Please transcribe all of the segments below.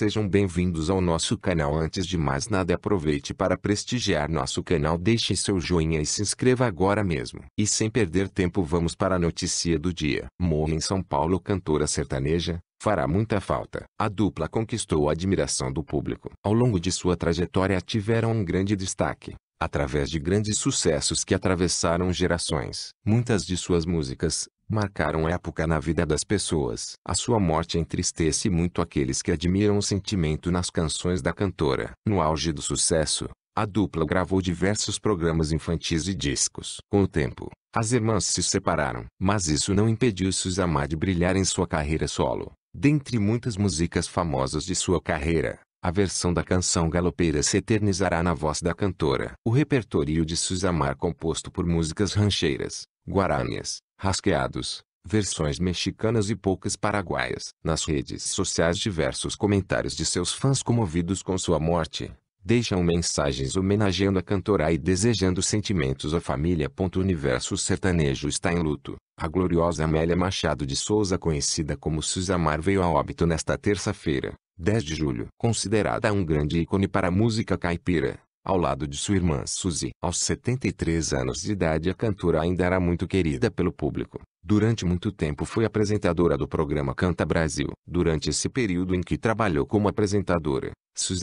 Sejam bem-vindos ao nosso canal. Antes de mais nada, aproveite para prestigiar nosso canal, deixe seu joinha e se inscreva agora mesmo. E sem perder tempo, vamos para a notícia do dia. Morre em São Paulo cantora sertaneja, fará muita falta. A dupla conquistou a admiração do público. Ao longo de sua trajetória tiveram um grande destaque, através de grandes sucessos que atravessaram gerações. Muitas de suas músicas, marcaram época na vida das pessoas. A sua morte entristece muito aqueles que admiram o sentimento nas canções da cantora. No auge do sucesso, a dupla gravou diversos programas infantis e discos. Com o tempo, as irmãs se separaram. Mas isso não impediu Suzama de brilhar em sua carreira solo. Dentre muitas músicas famosas de sua carreira, a versão da canção galopeira se eternizará na voz da cantora. O repertório de Suzamar composto por músicas rancheiras, guaranias, rasqueados, versões mexicanas e poucas paraguaias. Nas redes sociais diversos comentários de seus fãs comovidos com sua morte, deixam mensagens homenageando a cantora e desejando sentimentos à família. O universo sertanejo está em luto. A gloriosa Amélia Machado de Souza, conhecida como Suzamar, veio a óbito nesta terça-feira, 10 de julho. Considerada um grande ícone para a música caipira, ao lado de sua irmã Suzy, aos 73 anos de idade a cantora ainda era muito querida pelo público. Durante muito tempo foi apresentadora do programa Canta Brasil. Durante esse período em que trabalhou como apresentadora,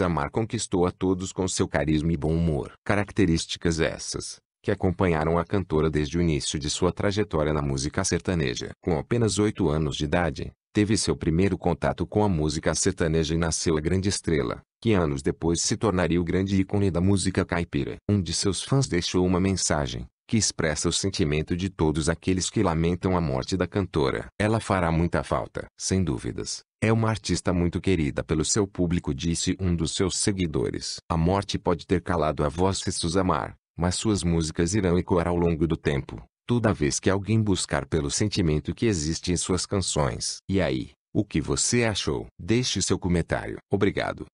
Amar conquistou a todos com seu carisma e bom humor. Características essas que acompanharam a cantora desde o início de sua trajetória na música sertaneja. Com apenas 8 anos de idade, teve seu primeiro contato com a música sertaneja e nasceu a grande estrela que anos depois se tornaria o grande ícone da música caipira. Um de seus fãs deixou uma mensagem, que expressa o sentimento de todos aqueles que lamentam a morte da cantora. Ela fará muita falta. Sem dúvidas, é uma artista muito querida pelo seu público, disse um dos seus seguidores. A morte pode ter calado a voz de Susamar, mas suas músicas irão ecoar ao longo do tempo, toda vez que alguém buscar pelo sentimento que existe em suas canções. E aí, o que você achou? Deixe seu comentário. Obrigado.